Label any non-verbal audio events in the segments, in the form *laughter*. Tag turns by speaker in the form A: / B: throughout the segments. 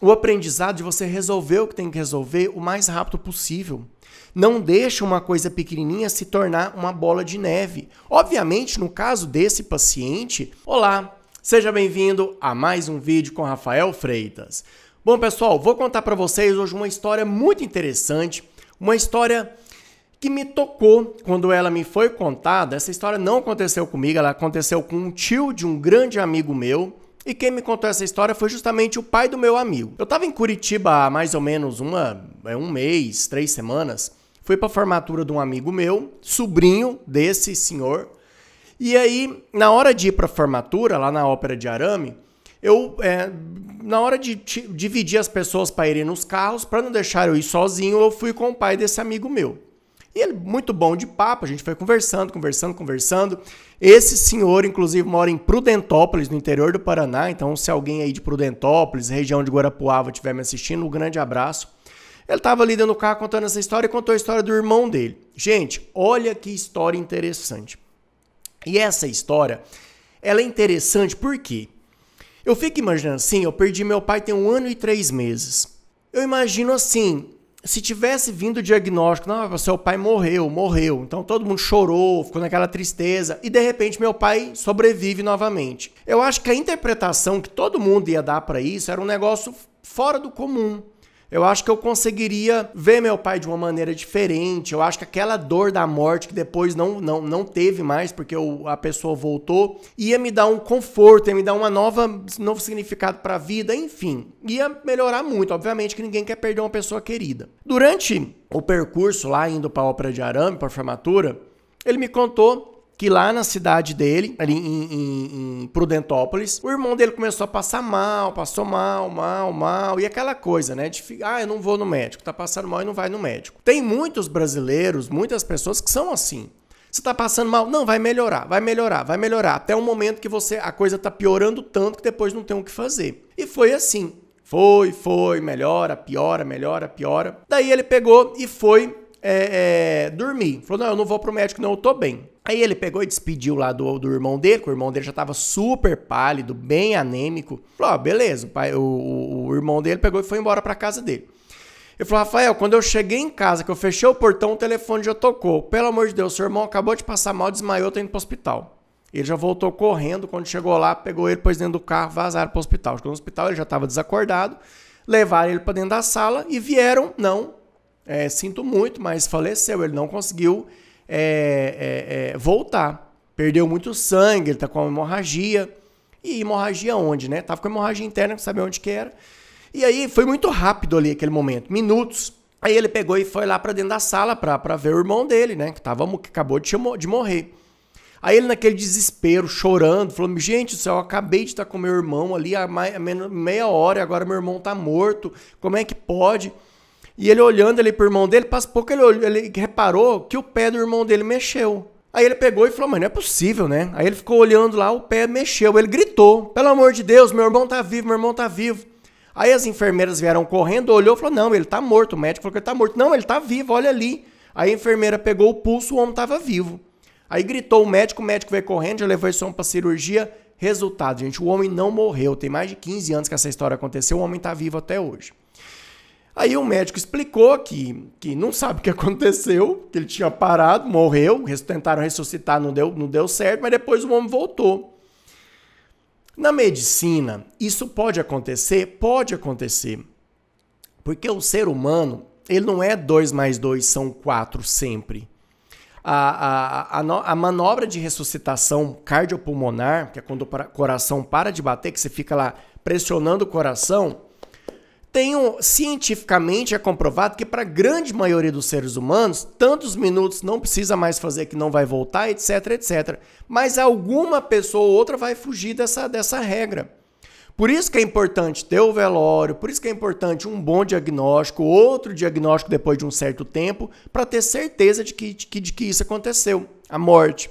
A: o aprendizado de você resolver o que tem que resolver o mais rápido possível. Não deixa uma coisa pequenininha se tornar uma bola de neve. Obviamente, no caso desse paciente, olá, seja bem-vindo a mais um vídeo com Rafael Freitas. Bom, pessoal, vou contar para vocês hoje uma história muito interessante, uma história que me tocou quando ela me foi contada. Essa história não aconteceu comigo, ela aconteceu com um tio de um grande amigo meu e quem me contou essa história foi justamente o pai do meu amigo. Eu estava em Curitiba há mais ou menos uma, é, um mês, três semanas. Fui para formatura de um amigo meu, sobrinho desse senhor. E aí, na hora de ir para a formatura, lá na Ópera de Arame, eu, é, na hora de dividir as pessoas para irem nos carros, para não deixar eu ir sozinho, eu fui com o pai desse amigo meu. E ele, muito bom de papo, a gente foi conversando, conversando, conversando. Esse senhor, inclusive, mora em Prudentópolis, no interior do Paraná. Então, se alguém aí de Prudentópolis, região de Guarapuava, estiver me assistindo, um grande abraço. Ele estava ali dentro do carro contando essa história e contou a história do irmão dele. Gente, olha que história interessante. E essa história, ela é interessante porque eu fico imaginando assim, eu perdi meu pai tem um ano e três meses. Eu imagino assim, se tivesse vindo o diagnóstico, não, seu pai morreu, morreu. Então todo mundo chorou, ficou naquela tristeza e de repente meu pai sobrevive novamente. Eu acho que a interpretação que todo mundo ia dar para isso era um negócio fora do comum. Eu acho que eu conseguiria ver meu pai de uma maneira diferente. Eu acho que aquela dor da morte que depois não, não, não teve mais, porque eu, a pessoa voltou, ia me dar um conforto, ia me dar uma nova, novo significado para a vida, enfim. Ia melhorar muito. Obviamente que ninguém quer perder uma pessoa querida. Durante o percurso lá, indo para a Ópera de Arame, para a formatura, ele me contou que lá na cidade dele, ali em, em, em, Prudentópolis, o irmão dele começou a passar mal, passou mal, mal, mal, e aquela coisa, né? De ah, eu não vou no médico, tá passando mal e não vai no médico. Tem muitos brasileiros, muitas pessoas que são assim. Você tá passando mal? Não, vai melhorar, vai melhorar, vai melhorar. Até o momento que você a coisa tá piorando tanto que depois não tem o que fazer. E foi assim. Foi, foi, melhora, piora, melhora, piora. Daí ele pegou e foi é, é, dormir. Falou, não, eu não vou pro médico não, eu tô bem. Aí ele pegou e despediu lá do, do irmão dele, que o irmão dele já tava super pálido, bem anêmico. Falou, ó, ah, beleza, o, pai, o, o, o irmão dele pegou e foi embora pra casa dele. Ele falou, Rafael, quando eu cheguei em casa, que eu fechei o portão, o telefone já tocou. Pelo amor de Deus, seu irmão acabou de passar mal, desmaiou, tá indo pro hospital. Ele já voltou correndo, quando chegou lá, pegou ele, pôs dentro do carro, vazaram pro hospital. Chegou no hospital, ele já estava desacordado, levaram ele para dentro da sala e vieram, não, é, sinto muito, mas faleceu. Ele não conseguiu é, é, é, voltar. Perdeu muito sangue, ele tá com hemorragia. E hemorragia onde, né? Tava com hemorragia interna, não sabia onde que era. E aí foi muito rápido ali aquele momento, minutos. Aí ele pegou e foi lá para dentro da sala para ver o irmão dele, né? Que, tava, que acabou de, de morrer. Aí ele naquele desespero, chorando, falou gente do céu, eu acabei de estar tá com meu irmão ali há meia hora, agora meu irmão tá morto, como é que pode? E ele olhando ali pro irmão dele, passou pouco ele, olhou, ele reparou que o pé do irmão dele mexeu. Aí ele pegou e falou, mas não é possível, né? Aí ele ficou olhando lá, o pé mexeu. Ele gritou: Pelo amor de Deus, meu irmão tá vivo, meu irmão tá vivo. Aí as enfermeiras vieram correndo, olhou e falou: Não, ele tá morto. O médico falou que ele tá morto. Não, ele tá vivo, olha ali. Aí a enfermeira pegou o pulso, o homem tava vivo. Aí gritou o médico, o médico veio correndo, já levou esse homem pra cirurgia. Resultado, gente, o homem não morreu. Tem mais de 15 anos que essa história aconteceu, o homem tá vivo até hoje. Aí o médico explicou que, que não sabe o que *laughs* aconteceu, que ele tinha parado, morreu, tentaram ressuscitar, não deu, não deu certo, mas depois o homem voltou. Na medicina, isso pode acontecer? Pode acontecer. Porque o ser humano, ele não é dois mais dois são quatro sempre. A, a, a, a, manobra de ressuscitação cardiopulmonar, que é quando o coração para de bater, que você fica lá pressionando o coração, tenho, cientificamente é comprovado que para a grande maioria dos seres humanos, tantos minutos não precisa mais fazer que não vai voltar, etc, etc. Mas alguma pessoa ou outra vai fugir dessa, dessa regra. Por isso que é importante ter o velório, por isso que é importante um bom diagnóstico, outro diagnóstico depois de um certo tempo, para ter certeza de que, de que, de que isso aconteceu, a morte.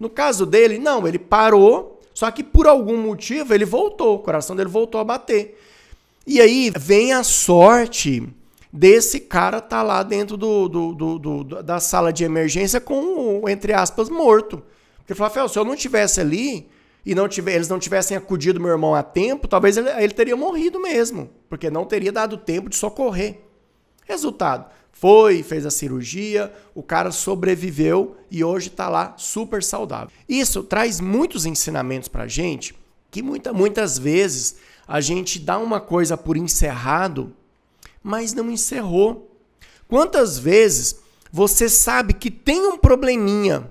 A: No caso dele, não, ele parou, só que por algum motivo ele voltou, o coração dele voltou a bater. E aí vem a sorte desse cara tá lá dentro do, do, do, do da sala de emergência com, entre aspas, morto. Porque ele falou, Fel, se eu não tivesse ali e não tiver, eles não tivessem acudido meu irmão a tempo, talvez ele, ele teria morrido mesmo, porque não teria dado tempo de socorrer. Resultado, foi, fez a cirurgia, o cara sobreviveu e hoje está lá super saudável. Isso traz muitos ensinamentos para gente que muita, muitas vezes a gente dá uma coisa por encerrado, mas não encerrou. Quantas vezes você sabe que tem um probleminha?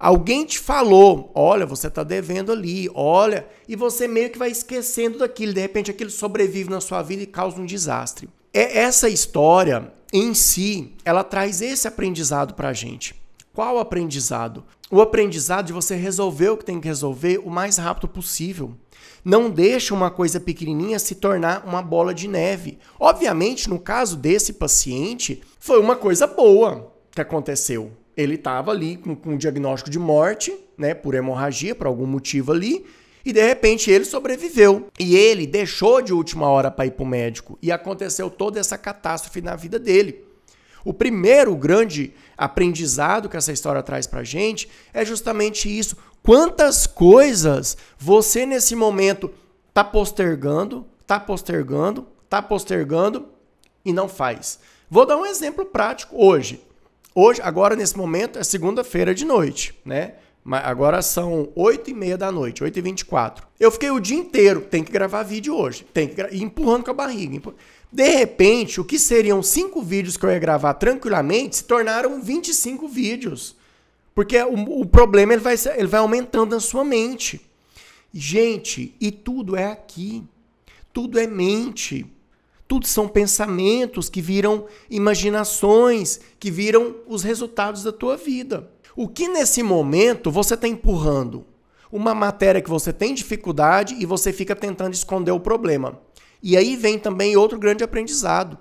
A: Alguém te falou, olha, você está devendo ali, olha, e você meio que vai esquecendo daquilo. De repente, aquilo sobrevive na sua vida e causa um desastre. É essa história em si, ela traz esse aprendizado para a gente. Qual aprendizado? O aprendizado de você resolver o que tem que resolver o mais rápido possível. Não deixa uma coisa pequenininha se tornar uma bola de neve. Obviamente, no caso desse paciente, foi uma coisa boa que aconteceu. Ele estava ali com, com um diagnóstico de morte, né, por hemorragia, por algum motivo ali, e de repente ele sobreviveu. E ele deixou de última hora para ir para o médico. E aconteceu toda essa catástrofe na vida dele. O primeiro grande aprendizado que essa história traz para gente é justamente isso: Quantas coisas você nesse momento está postergando, está postergando, está postergando e não faz? Vou dar um exemplo prático hoje. Hoje, agora nesse momento, é segunda-feira de noite, né? Agora são 8 e meia da noite, 8 e 24. Eu fiquei o dia inteiro, tem que gravar vídeo hoje, tem que e empurrando com a barriga. De repente, o que seriam cinco vídeos que eu ia gravar tranquilamente se tornaram 25 vídeos. Porque o, o problema ele vai, ele vai aumentando na sua mente. Gente, e tudo é aqui. Tudo é mente. Tudo são pensamentos que viram imaginações, que viram os resultados da tua vida. O que nesse momento você está empurrando? Uma matéria que você tem dificuldade e você fica tentando esconder o problema. E aí vem também outro grande aprendizado.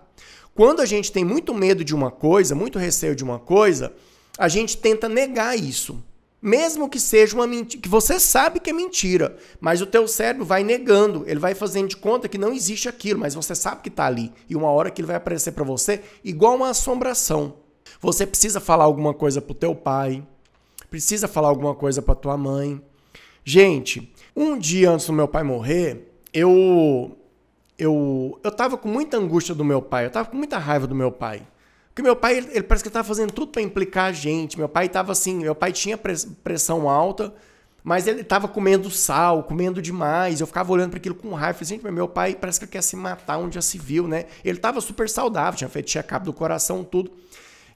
A: Quando a gente tem muito medo de uma coisa, muito receio de uma coisa, a gente tenta negar isso. Mesmo que seja uma mentira, que você sabe que é mentira, mas o teu cérebro vai negando, ele vai fazendo de conta que não existe aquilo, mas você sabe que está ali e uma hora que ele vai aparecer para você igual uma assombração. Você precisa falar alguma coisa pro teu pai, precisa falar alguma coisa para tua mãe. Gente, um dia antes do meu pai morrer, eu eu eu tava com muita angústia do meu pai, eu tava com muita raiva do meu pai. Porque meu pai, ele, parece que estava fazendo tudo para implicar a gente. Meu pai estava assim, meu pai tinha pressão alta, mas ele estava comendo sal, comendo demais. Eu ficava olhando para aquilo com raiva. Falei, gente, meu pai parece que quer se matar onde já se viu, né? Ele estava super saudável, tinha feito check-up do coração, tudo.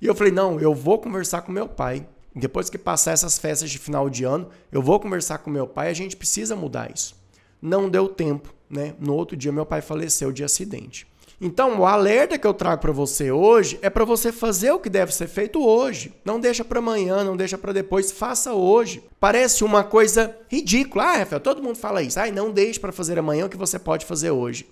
A: E eu falei, não, eu vou conversar com meu pai. Depois que passar essas festas de final de ano, eu vou conversar com meu pai, a gente precisa mudar isso. Não deu tempo, né? No outro dia, meu pai faleceu de acidente. Então, o alerta que eu trago para você hoje é para você fazer o que deve ser feito hoje. Não deixa para amanhã, não deixa para depois, faça hoje. Parece uma coisa ridícula. Ah, Rafael, todo mundo fala isso. Ah, não deixe para fazer amanhã o que você pode fazer hoje.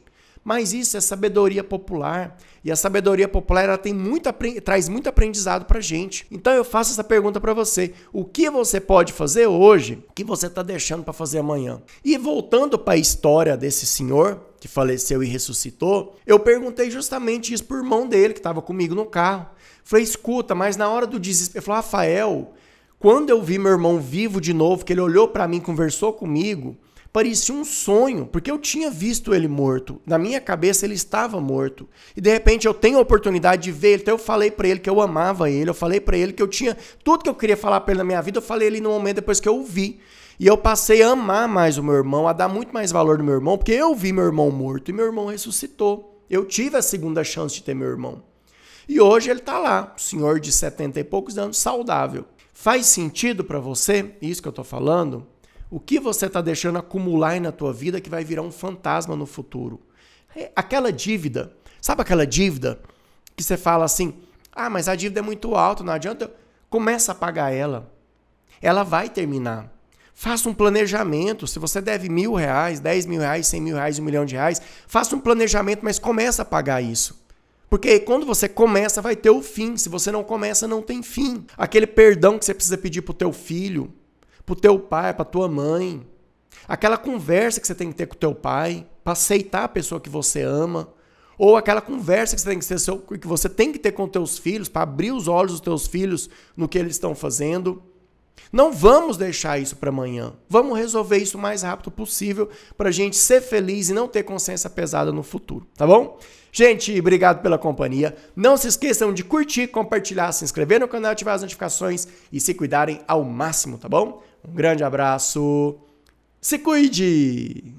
A: Mas isso é sabedoria popular. E a sabedoria popular ela tem muito, traz muito aprendizado para gente. Então eu faço essa pergunta para você: o que você pode fazer hoje que você está deixando para fazer amanhã? E voltando para a história desse senhor, que faleceu e ressuscitou, eu perguntei justamente isso o irmão dele, que estava comigo no carro. Falei, escuta, mas na hora do desespero, ele falou, Rafael, quando eu vi meu irmão vivo de novo, que ele olhou para mim, conversou comigo, parecia um sonho, porque eu tinha visto ele morto. Na minha cabeça ele estava morto. E de repente eu tenho a oportunidade de ver ele. Então eu falei para ele que eu amava ele, eu falei para ele que eu tinha tudo que eu queria falar para ele na minha vida, eu falei ele no momento depois que eu o vi. E eu passei a amar mais o meu irmão, a dar muito mais valor no meu irmão, porque eu vi meu irmão morto e meu irmão ressuscitou. Eu tive a segunda chance de ter meu irmão. E hoje ele está lá, senhor de 70 e poucos anos, saudável. Faz sentido para você isso que eu estou falando? O que você está deixando acumular aí na tua vida que vai virar um fantasma no futuro? É, aquela dívida, sabe aquela dívida que você fala assim: ah, mas a dívida é muito alta, não adianta. Começa a pagar ela. Ela vai terminar. Faça um planejamento. Se você deve mil reais, dez mil reais, cem mil reais, um milhão de reais, faça um planejamento, mas começa a pagar isso. Porque quando você começa, vai ter o fim. Se você não começa, não tem fim. Aquele perdão que você precisa pedir pro teu filho, pro teu pai, pra tua mãe. Aquela conversa que você tem que ter com o teu pai, para aceitar a pessoa que você ama, ou aquela conversa que você tem que ter, seu, que você tem que ter com teus filhos, para abrir os olhos dos teus filhos no que eles estão fazendo. Não vamos deixar isso para amanhã. Vamos resolver isso o mais rápido possível para a gente ser feliz e não ter consciência pesada no futuro, tá bom? Gente, obrigado pela companhia. Não se esqueçam de curtir, compartilhar, se inscrever no canal, ativar as notificações e se cuidarem ao máximo, tá bom? Um grande abraço. Se cuide!